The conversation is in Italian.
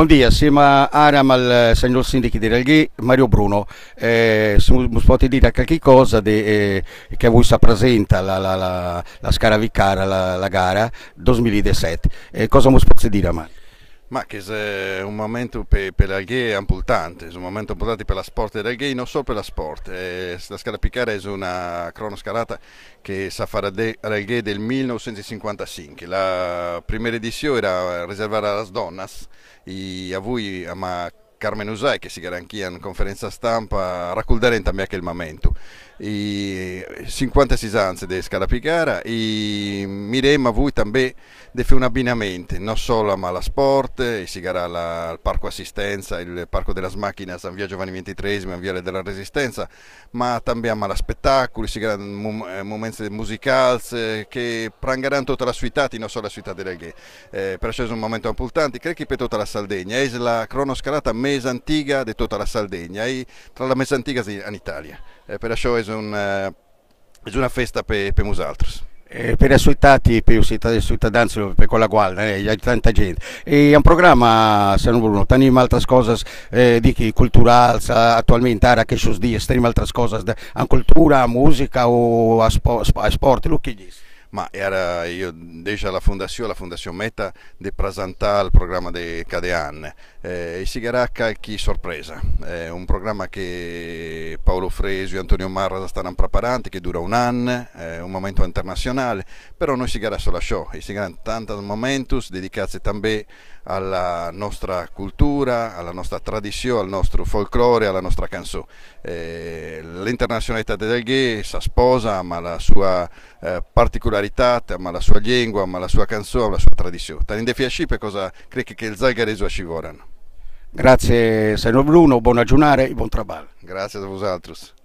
Bom dia, assieme Aram al signor sindaco di Relghì, Mario Bruno, eh, se mi potete dire qualche cosa di, eh, che a voi si presenta la, la, la, la Scaravicara, la, la gara 2017, eh, cosa mi potete dire Mario? Ma che è un momento per, per la gay importante, è un momento importante per la sport del gay, non solo per la sport. Eh, la scala Picara è una cronoscalata che sa fare al gay del 1955. La prima edizione era riservata alle donne, a voi, a Carmen Usai, che si garanchia in conferenza stampa, raccontare anche il momento. 56 anni tedesca la Picara e mirem voi també de fer un abbinamento, non solo a la sport, e si gara al parco assistenza, il parco delle macchine a via Giovanni XXIII, in viale della Resistenza, ma anche a la spettacoli, si gara eh, momenti musicali eh, che prangeranno tutta la città, non solo la città delle Ghe. Eh, per questo è un momento importante, credo che per tutta la Sardegna, è la cronoscalata mesa antica di tutta la Sardegna, tra la mesa antica in Italia. Eh, per això és una, és una festa per, per nosaltres. Eh, per i assuettati, per i cittadini, per quella guarda, eh, c'è tanta gente. E è un programma, se non Bruno, tanime altre cose eh, di cultura culturale, attualmente, era che si dice, altre cose, a cultura, a musica o a, spo, a sport, lo che dici? ma era io deixa la fondazione, la fondazione meta di presentare il programma di Cadeanne. Eh, e Sigaracca chi sorpresa, è un programma che Paolo Fresio e Antonio Marra stanno preparando, che dura un anno, è un momento internazionale, però noi Sigara solo lasciò, e Sigara tanti momentos dedicati anche alla nostra cultura, alla nostra tradizione, al nostro folklore, alla nostra canzone. Eh, l'internazionalità del gay si sposa, ma la sua eh, particolarità varietà, ma la sua lingua, ma la sua canzone, la sua tradizione. Talinde Fiasci per cosa credi che il Zalgarese ci vorranno? Grazie, signor Bruno, buona giornata e buon lavoro. Grazie a voi